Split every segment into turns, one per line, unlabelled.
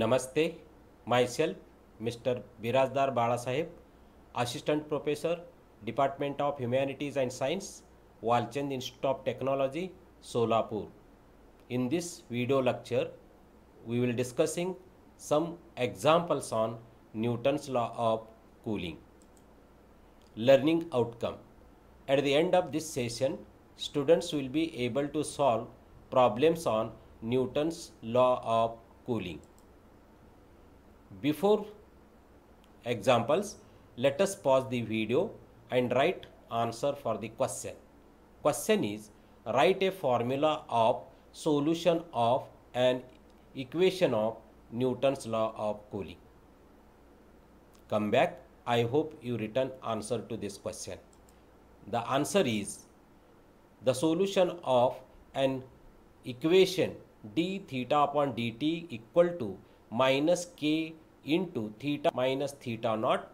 नमस्ते myself mister Birajdar Bada Saheb assistant professor department of humanities and science Walchand institute of technology Solapur in this video lecture we will discussing some examples on Newton's law of cooling learning outcome at the end of this session students will be able to solve problems on Newton's law of cooling Before examples, let us pause the video and write answer for the question. Question is write a formula of solution of an equation of Newton's law of cooling. Come back. I hope you written answer to this question. The answer is the solution of an equation d theta upon dt equal to minus k into theta minus theta naught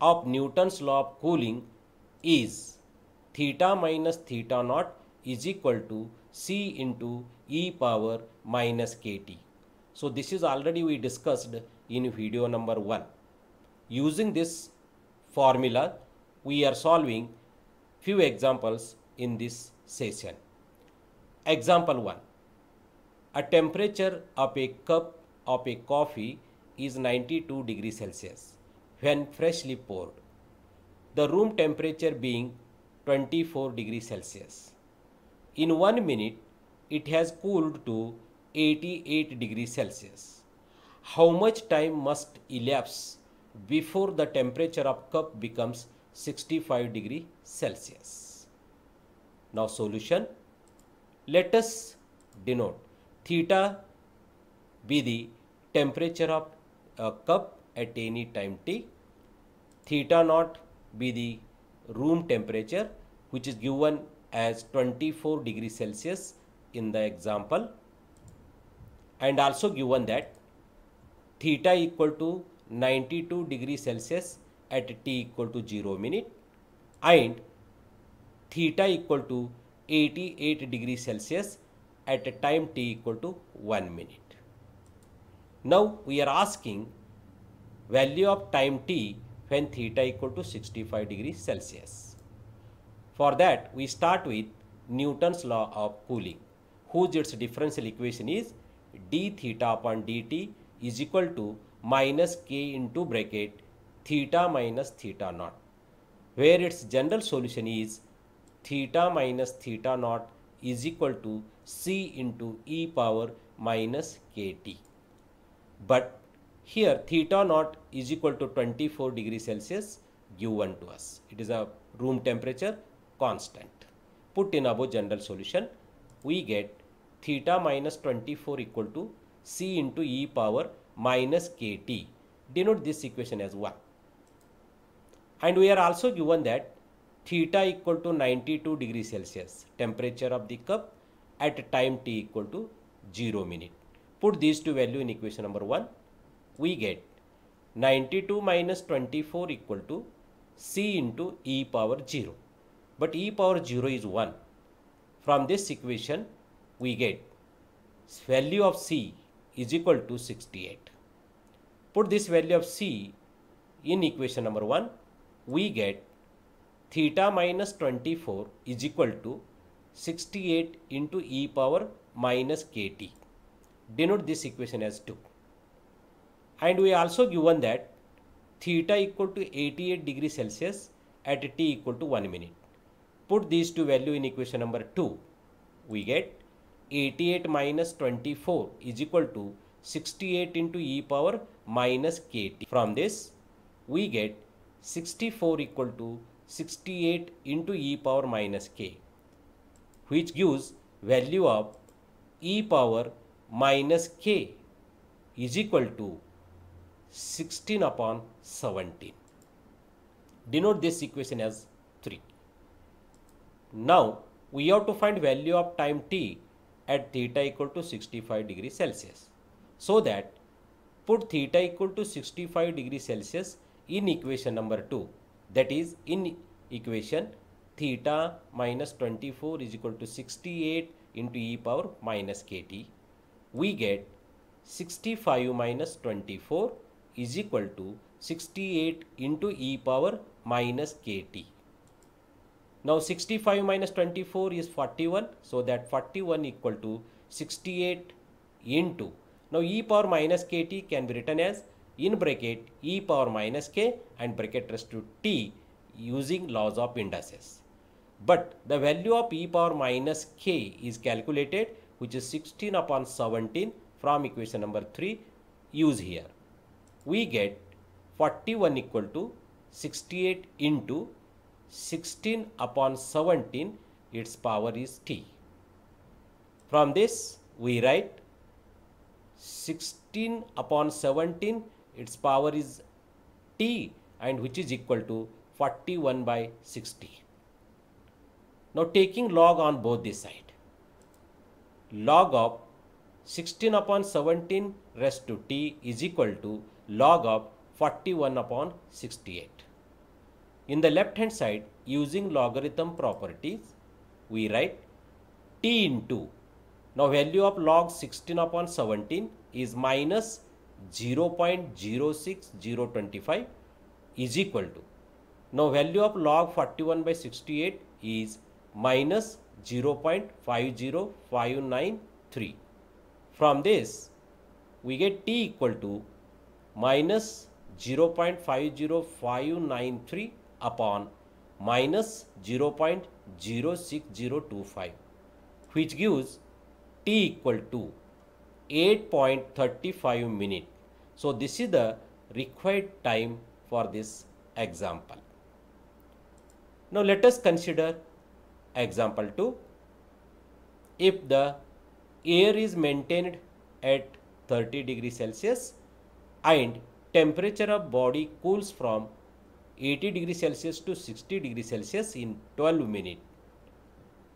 of Newton's law of cooling is theta minus theta naught is equal to C into e power minus kt. So this is already we discussed in video number 1. Using this formula we are solving few examples in this session. Example 1. A temperature of a cup of a coffee is 92 degrees Celsius when freshly poured, the room temperature being 24 degrees Celsius. In one minute, it has cooled to 88 degrees Celsius. How much time must elapse before the temperature of cup becomes 65 degree Celsius? Now solution. Let us denote theta be the temperature of a cup at any time t. Theta naught be the room temperature which is given as 24 degree Celsius in the example and also given that theta equal to 92 degree Celsius at t equal to 0 minute and theta equal to 88 degree Celsius at a time t equal to 1 minute. Now we are asking value of time t when theta equal to 65 degrees Celsius. For that we start with Newton's law of cooling whose its differential equation is d theta upon dt is equal to minus k into bracket theta minus theta naught where its general solution is theta minus theta naught is equal to c into e power minus kt. But here theta naught is equal to 24 degree Celsius given to us. It is a room temperature constant. Put in above general solution, we get theta minus 24 equal to C into e power minus kt. Denote this equation as 1. And we are also given that theta equal to 92 degree Celsius, temperature of the cup at time t equal to 0 minute. Put these two value in equation number 1. We get 92 minus 24 equal to c into e power 0. But e power 0 is 1. From this equation, we get value of c is equal to 68. Put this value of c in equation number 1. We get theta minus 24 is equal to 68 into e power minus kt denote this equation as 2 and we also given that theta equal to 88 degree celsius at t equal to 1 minute put these two value in equation number 2 we get 88 minus 24 is equal to 68 into e power minus kt from this we get 64 equal to 68 into e power minus k which gives value of e power minus k is equal to 16 upon 17. Denote this equation as 3. Now, we have to find value of time t at theta equal to 65 degree Celsius. So that put theta equal to 65 degree Celsius in equation number 2 that is in equation theta minus 24 is equal to 68 into e power minus kt we get 65 minus 24 is equal to 68 into e power minus kt. Now 65 minus 24 is 41. So that 41 equal to 68 into. Now e power minus kt can be written as in bracket e power minus k and bracket rest to t using laws of indices. But the value of e power minus k is calculated which is 16 upon 17 from equation number 3 use here. We get 41 equal to 68 into 16 upon 17 its power is t. From this we write 16 upon 17 its power is t and which is equal to 41 by 60. Now taking log on both the side log of 16 upon 17 raised to t is equal to log of 41 upon 68. In the left hand side using logarithm properties we write t into now value of log 16 upon 17 is minus 0.06025 is equal to now value of log 41 by 68 is minus 0.50593. From this, we get t equal to minus 0.50593 upon minus 0.06025 which gives t equal to 8.35 minute. So this is the required time for this example. Now let us consider Example 2. If the air is maintained at 30 degree Celsius and temperature of body cools from 80 degree Celsius to 60 degree Celsius in 12 minutes,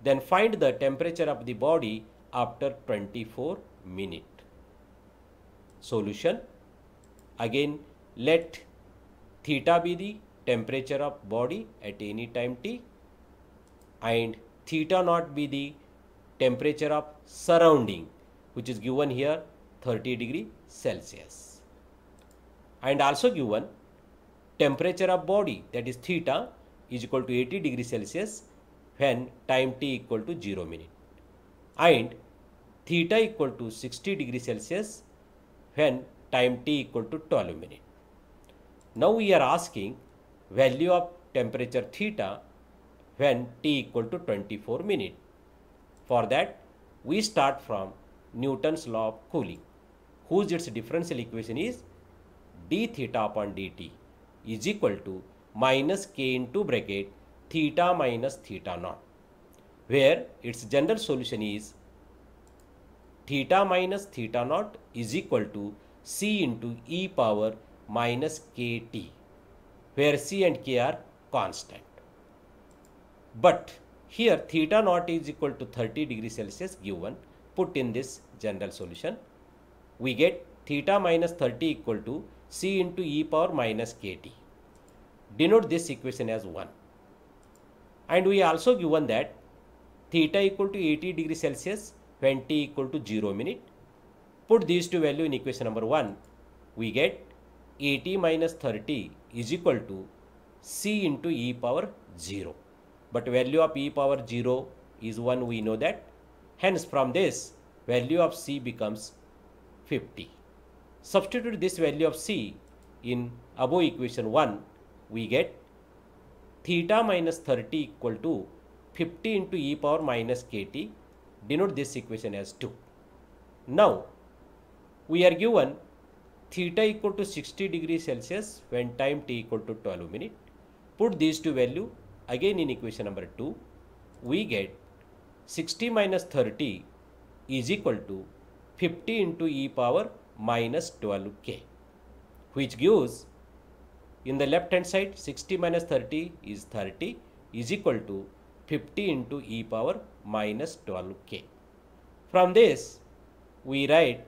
then find the temperature of the body after 24 minutes. Solution Again, let theta be the temperature of body at any time t and theta naught be the temperature of surrounding which is given here 30 degree Celsius and also given temperature of body that is theta is equal to 80 degree Celsius when time t equal to 0 minute and theta equal to 60 degree Celsius when time t equal to 12 minute. Now we are asking value of temperature theta when t equal to 24 minute. For that, we start from Newton's law of cooling, whose its differential equation is d theta upon dt is equal to minus k into bracket theta minus theta naught, where its general solution is theta minus theta naught is equal to c into e power minus kt, where c and k are constant. But here theta naught is equal to 30 degree Celsius given put in this general solution. We get theta minus 30 equal to C into e power minus kt. Denote this equation as 1. And we also given that theta equal to 80 degree Celsius when t equal to 0 minute. Put these two value in equation number 1. We get 80 minus 30 is equal to C into e power 0 but value of e power 0 is 1 we know that. Hence from this value of c becomes 50. Substitute this value of c in above equation 1 we get theta minus 30 equal to 50 into e power minus kt denote this equation as 2. Now we are given theta equal to 60 degree Celsius when time t equal to 12 minute. Put these two value Again in equation number 2, we get 60 minus 30 is equal to 50 into e power minus 12k which gives in the left hand side 60 minus 30 is 30 is equal to 50 into e power minus 12k. From this we write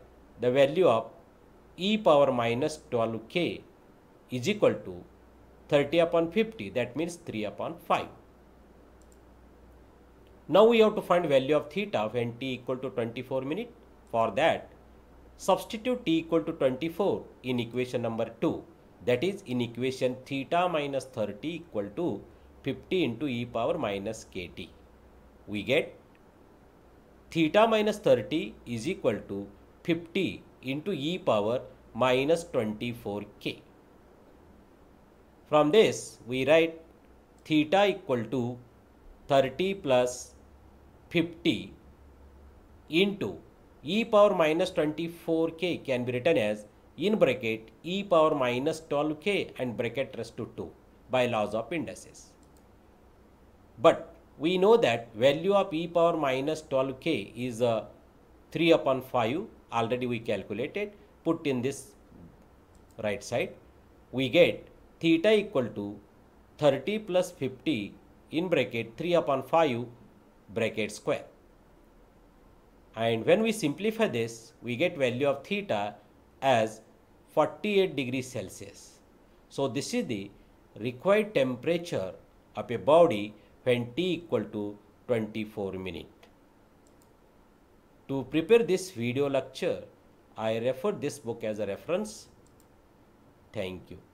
the value of e power minus 12k is equal to 30 upon 50 that means 3 upon 5. Now we have to find value of theta when t equal to 24 minute. For that substitute t equal to 24 in equation number 2 that is in equation theta minus 30 equal to 50 into e power minus kt. We get theta minus 30 is equal to 50 into e power minus 24k. From this, we write theta equal to 30 plus 50 into e power minus 24k can be written as in bracket e power minus 12k and bracket rest to 2 by laws of indices. But we know that value of e power minus 12k is uh, 3 upon 5 already we calculated put in this right side we get theta equal to 30 plus 50 in bracket 3 upon 5 bracket square. And when we simplify this, we get value of theta as 48 degrees Celsius. So this is the required temperature of a body when T equal to 24 minute. To prepare this video lecture, I refer this book as a reference. Thank you.